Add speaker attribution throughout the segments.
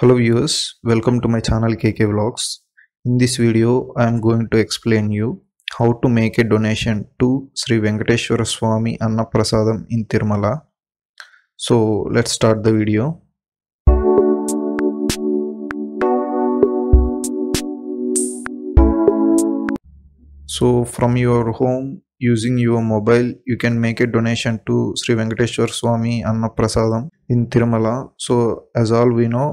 Speaker 1: hello viewers welcome to my channel kk vlogs in this video i am going to explain you how to make a donation to sri venkateswara swami annaprasadam in tirumala so let's start the video so from your home using your mobile you can make a donation to sri venkateswara swami annaprasadam in tirumala so as all we know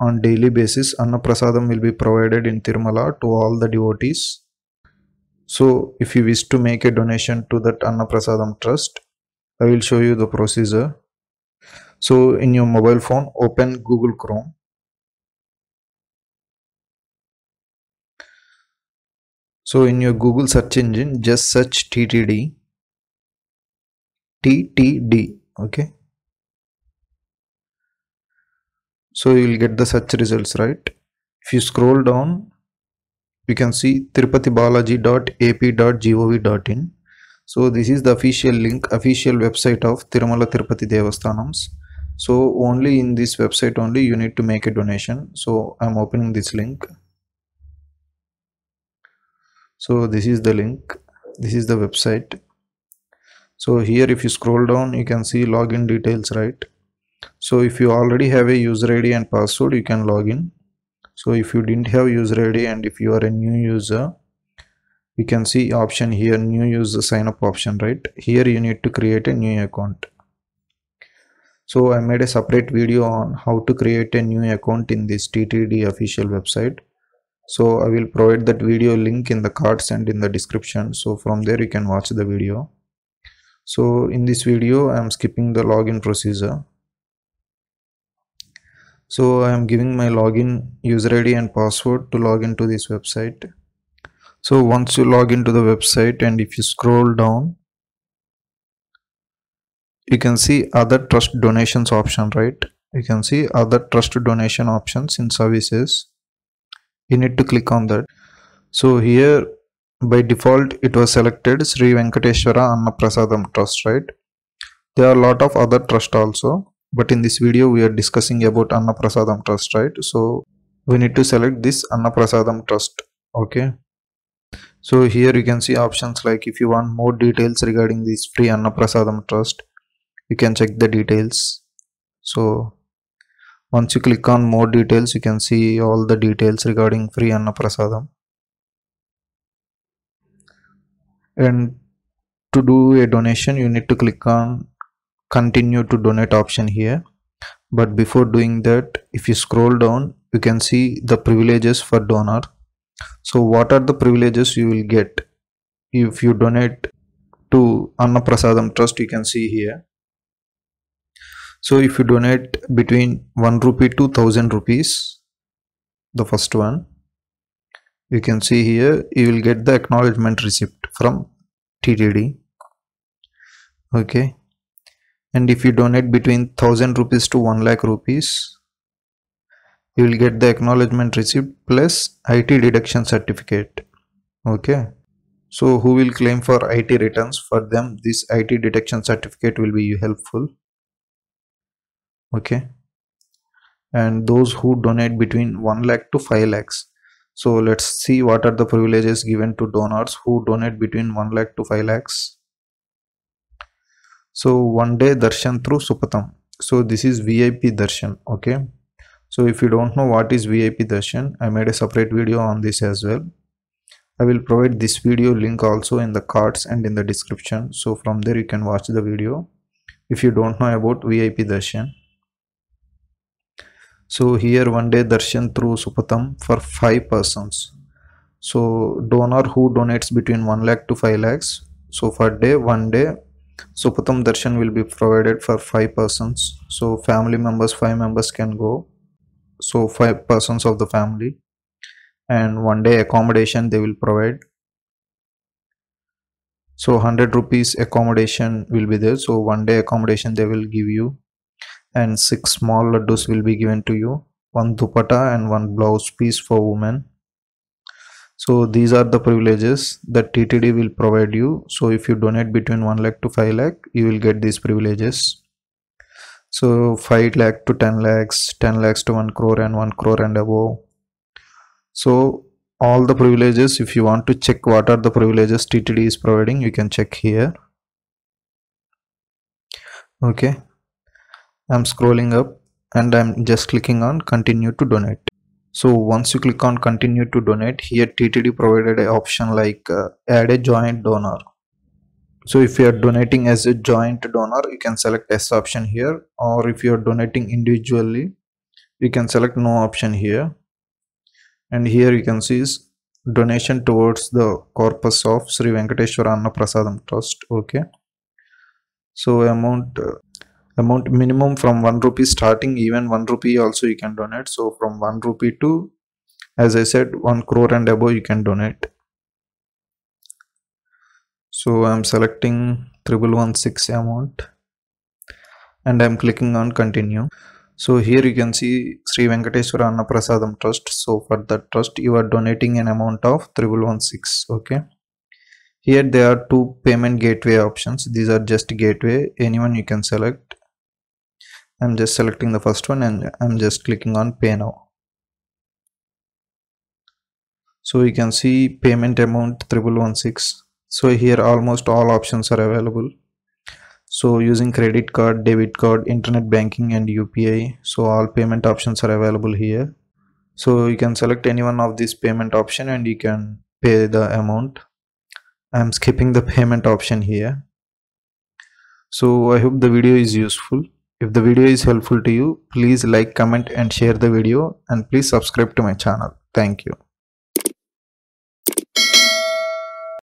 Speaker 1: on daily basis, Annaprasadam will be provided in Tirumala to all the devotees. So if you wish to make a donation to that Annaprasadam trust, I will show you the procedure. So in your mobile phone, open Google Chrome. So in your Google search engine, just search TTD. TTD. Okay. so you will get the search results right if you scroll down you can see tirupatibalaji.ap.gov.in so this is the official link official website of Tirumala Tirupati Devasthanams so only in this website only you need to make a donation so I'm opening this link so this is the link this is the website so here if you scroll down you can see login details right so if you already have a user id and password you can log in so if you didn't have user id and if you are a new user you can see option here new user sign up option right here you need to create a new account so i made a separate video on how to create a new account in this ttd official website so i will provide that video link in the cards and in the description so from there you can watch the video so in this video i am skipping the login procedure so I am giving my login user ID and password to log into this website so once you log into the website and if you scroll down you can see other trust donations option right you can see other trust donation options in services you need to click on that so here by default it was selected Sri Venkateshwara Prasadam Trust right there are a lot of other trust also but in this video we are discussing about Anna Prasadam trust right so we need to select this Anna Prasadam trust okay so here you can see options like if you want more details regarding this free Anna Prasadam trust you can check the details so once you click on more details you can see all the details regarding free Anna Prasadam. and to do a donation you need to click on continue to donate option here but before doing that if you scroll down you can see the privileges for donor so what are the privileges you will get if you donate to Anna Prasadam Trust you can see here so if you donate between 1 rupee to 1000 rupees the first one you can see here you will get the acknowledgement receipt from TTD okay and if you donate between 1000 rupees to 1 lakh rupees you will get the acknowledgement receipt plus IT deduction certificate okay so who will claim for IT returns for them this IT deduction certificate will be helpful okay and those who donate between 1 lakh to 5 lakhs so let's see what are the privileges given to donors who donate between 1 lakh to 5 lakhs so one day darshan through supatam so this is vip darshan okay so if you don't know what is vip darshan i made a separate video on this as well i will provide this video link also in the cards and in the description so from there you can watch the video if you don't know about vip darshan so here one day darshan through supatam for five persons so donor who donates between 1 lakh to 5 lakhs so for day one day so pratham darshan will be provided for five persons so family members five members can go so five persons of the family and one day accommodation they will provide so 100 rupees accommodation will be there so one day accommodation they will give you and six small laddus will be given to you one dupatta and one blouse piece for women so these are the privileges that ttd will provide you so if you donate between 1 lakh to 5 lakh you will get these privileges so 5 lakh to 10 lakhs 10 lakhs to 1 crore and 1 crore and above so all the privileges if you want to check what are the privileges ttd is providing you can check here okay i'm scrolling up and i'm just clicking on continue to donate so once you click on continue to donate here ttd provided an option like uh, add a joint donor so if you are donating as a joint donor you can select s option here or if you are donating individually you can select no option here and here you can see is donation towards the corpus of sri venkateshwara anna prasadam trust okay so amount uh, amount minimum from 1 rupee starting even 1 rupee also you can donate so from 1 rupee to as i said 1 crore and above you can donate so i'm selecting 3116 amount and i'm clicking on continue so here you can see Sri Venkateswara Prasadam Trust. So for that trust, you are donating an amount of 3116. Okay. Here there are two payment gateway options. These are just gateway. Anyone you can select. I'm just selecting the first one and I'm just clicking on pay now so you can see payment amount 3116 so here almost all options are available so using credit card debit card internet banking and upi so all payment options are available here so you can select any one of these payment option and you can pay the amount i'm skipping the payment option here so i hope the video is useful if the video is helpful to you, please like, comment and share the video and please subscribe to my channel. Thank you.